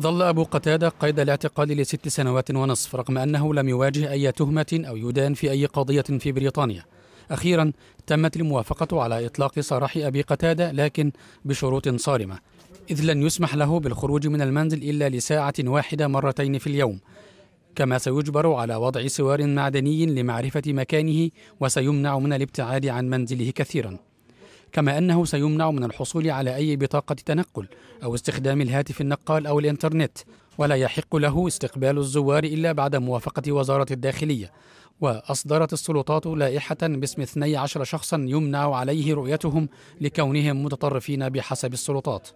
ظل أبو قتادة قيد الاعتقال لست سنوات ونصف رغم أنه لم يواجه أي تهمة أو يدان في أي قضية في بريطانيا أخيرا تمت الموافقة على إطلاق سراح أبي قتادة لكن بشروط صارمة إذ لن يسمح له بالخروج من المنزل إلا لساعة واحدة مرتين في اليوم كما سيجبر على وضع سوار معدني لمعرفة مكانه وسيمنع من الابتعاد عن منزله كثيرا كما أنه سيمنع من الحصول على أي بطاقة تنقل أو استخدام الهاتف النقال أو الإنترنت ولا يحق له استقبال الزوار إلا بعد موافقة وزارة الداخلية وأصدرت السلطات لائحة باسم 12 شخصا يمنع عليه رؤيتهم لكونهم متطرفين بحسب السلطات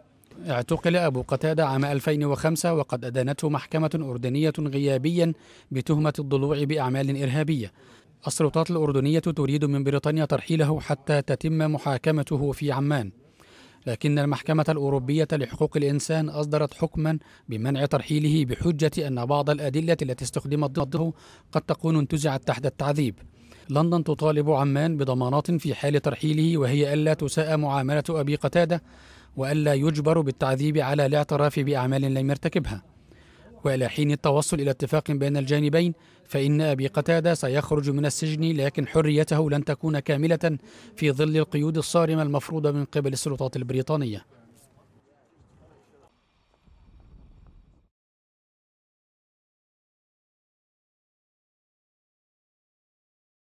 اعتقل أبو قتادة عام 2005 وقد أدانته محكمة أردنية غيابيا بتهمة الضلوع بأعمال إرهابية السلطات الأردنية تريد من بريطانيا ترحيله حتى تتم محاكمته في عمان لكن المحكمة الأوروبية لحقوق الإنسان أصدرت حكما بمنع ترحيله بحجة أن بعض الأدلة التي استخدمت ضده قد تكون انتزعت تحت التعذيب لندن تطالب عمان بضمانات في حال ترحيله وهي ألا تساء معاملة أبي قتادة وألا يجبر بالتعذيب على الاعتراف بأعمال لم يرتكبها وإلى حين التوصل إلى اتفاق بين الجانبين فإن أبي قتادة سيخرج من السجن لكن حريته لن تكون كاملة في ظل القيود الصارمة المفروضة من قبل السلطات البريطانية